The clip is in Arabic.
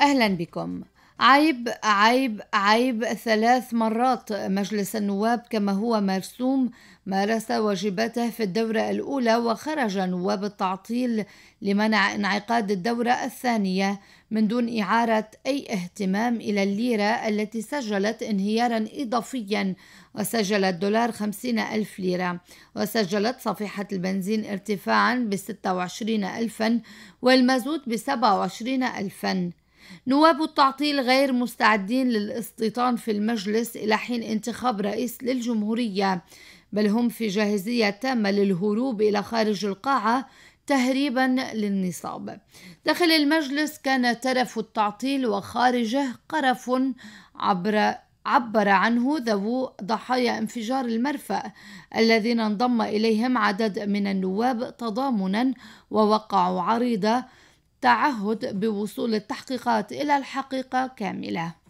أهلا بكم عيب عيب عيب ثلاث مرات مجلس النواب كما هو مرسوم مارس واجباته في الدورة الأولى وخرج نواب التعطيل لمنع انعقاد الدورة الثانية من دون إعارة أي اهتمام إلى الليرة التي سجلت انهيارا إضافيا وسجل الدولار خمسين ألف ليرة وسجلت صفيحة البنزين ارتفاعا بستة وعشرين ألفا والمازوت بسبعة وعشرين ألفا نواب التعطيل غير مستعدين للاستيطان في المجلس إلى حين انتخاب رئيس للجمهورية بل هم في جاهزية تامة للهروب إلى خارج القاعة تهريبا للنصاب داخل المجلس كان ترف التعطيل وخارجه قرف عبر عبر عنه ذوو ضحايا انفجار المرفأ الذين انضم إليهم عدد من النواب تضامنا ووقعوا عريضة تعهد بوصول التحقيقات إلى الحقيقة كاملة